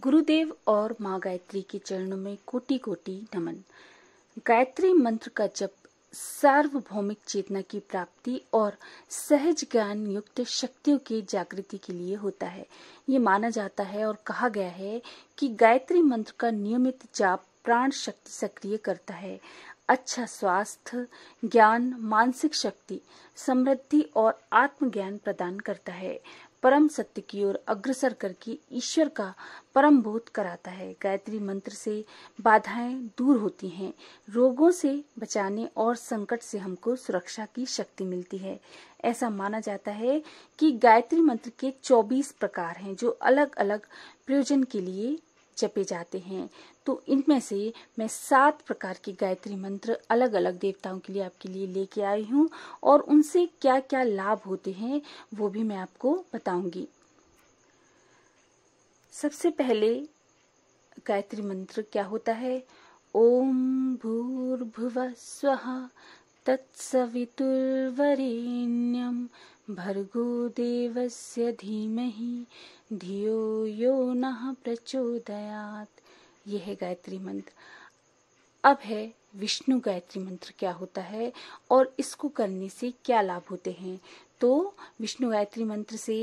गुरुदेव और माँ गायत्री के चरणों में कोटि कोटि नमन गायत्री मंत्र का जप सार्वभौमिक चेतना की प्राप्ति और सहज ज्ञान युक्त शक्तियों की जागृति के लिए होता है ये माना जाता है और कहा गया है कि गायत्री मंत्र का नियमित जाप प्राण शक्ति सक्रिय करता है अच्छा स्वास्थ्य ज्ञान मानसिक शक्ति समृद्धि और आत्मज्ञान प्रदान करता है परम सत्य की ओर अग्रसर करके ईश्वर का परम बोध कराता है गायत्री मंत्र से बाधाएं दूर होती हैं रोगों से बचाने और संकट से हमको सुरक्षा की शक्ति मिलती है ऐसा माना जाता है कि गायत्री मंत्र के 24 प्रकार हैं जो अलग अलग प्रयोजन के लिए जपे जाते हैं तो इनमें से मैं सात प्रकार के गायत्री मंत्र अलग अलग देवताओं के लिए आपके लिए लेके आई हूँ और उनसे क्या क्या लाभ होते हैं वो भी मैं आपको बताऊंगी सबसे पहले गायत्री मंत्र क्या होता है ओम भूर्भुव स्व तत्सवितुर्वरेण्यम देवस्य धीमहि धियो यो न प्रचोदयात् यह है गायत्री मंत्र अब है विष्णु गायत्री मंत्र क्या होता है और इसको करने से क्या लाभ होते हैं तो विष्णु गायत्री मंत्र से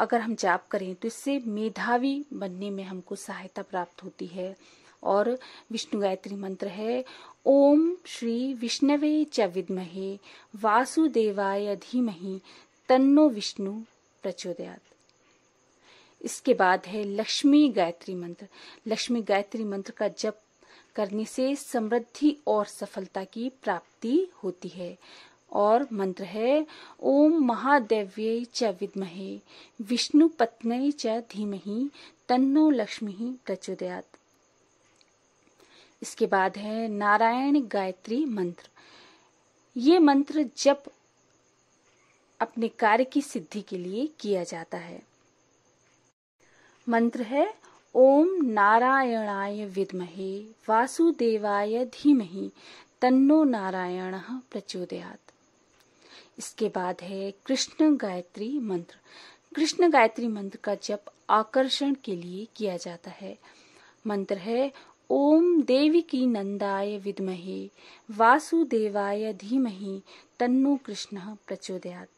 अगर हम जाप करें तो इससे मेधावी बनने में हमको सहायता प्राप्त होती है और विष्णु गायत्री मंत्र है ओम श्री विष्णवे च विद्महे वासुदेवाय धीमहि तन्नो विष्णु प्रचोदयात इसके बाद है लक्ष्मी गायत्री मंत्र लक्ष्मी गायत्री मंत्र का जप करने से समृद्धि और सफलता की प्राप्ति होती है और मंत्र है ओम महादेव्य च विद्महे विष्णु पत्न च धीमहि तन्नो लक्ष्मी प्रचोदयात इसके बाद है नारायण गायत्री मंत्र ये मंत्र जप अपने कार्य की सिद्धि के लिए किया जाता है मंत्र है ओम नारायणाय विद्महे वासुदेवाय धीमहि तन्नो नारायण प्रचोदयात इसके बाद है कृष्ण गायत्री मंत्र कृष्ण गायत्री मंत्र का जप आकर्षण के लिए किया जाता है मंत्र है ओम देवी की नंदाय विद्महे वासुदेवाय धीमहि तन्नो कृष्ण प्रचोदयात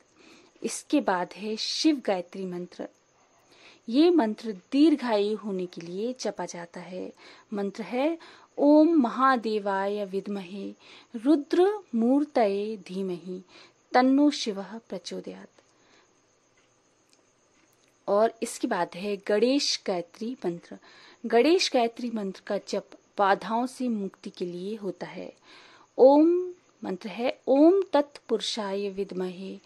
इसके बाद है शिव गायत्री मंत्र ये मंत्र दीर्घायु होने के लिए जपा जाता है मंत्र है ओम महादेवाय विद्महे रुद्र मूर्तये धीमहि तन्नो शिव प्रचोदयात और इसके बाद है गणेश गायत्री मंत्र गणेश गायत्री मंत्र का जप बाधाओं से मुक्ति के लिए होता है ओम मंत्र है ओम तत्पुरुषाय विद्महे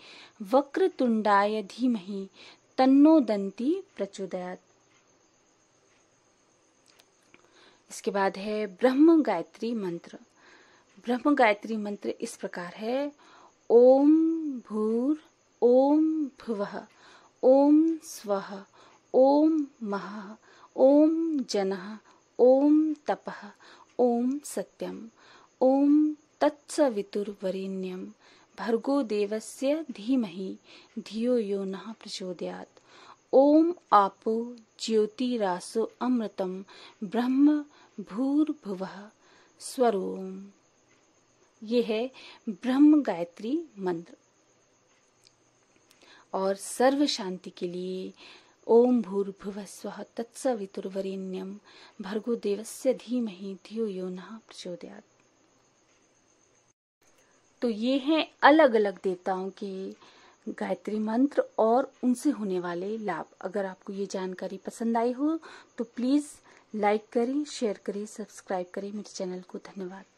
वक्र तुंडाय धीमहे तन्नो दंती प्रचोदयात इसके बाद है ब्रह्म गायत्री मंत्र ब्रह्म गायत्री मंत्र इस प्रकार है ओम भूर ओम भुवः ओम स्व ओम ॐ ओम जन ओम तप ओम सत्यम ओम तत्सवितुर्वरेण्यम भर्गो देवस्य धीमहि धियो यो न प्रचोदयात् ओम आपो ज्योतिरासो अमृतं ब्रह्म भूर्भुवः स्वरोम ये है ब्रह्म गायत्री मंत्र और सर्व शांति के लिए ओम भूर्भुव स्व तत्सवितुर्वरेण्यम से धीमहि धियो यो न प्रचोदयात तो ये हैं अलग अलग देवताओं के गायत्री मंत्र और उनसे होने वाले लाभ अगर आपको ये जानकारी पसंद आई हो तो प्लीज़ लाइक करें शेयर करें सब्सक्राइब करें मेरे चैनल को धन्यवाद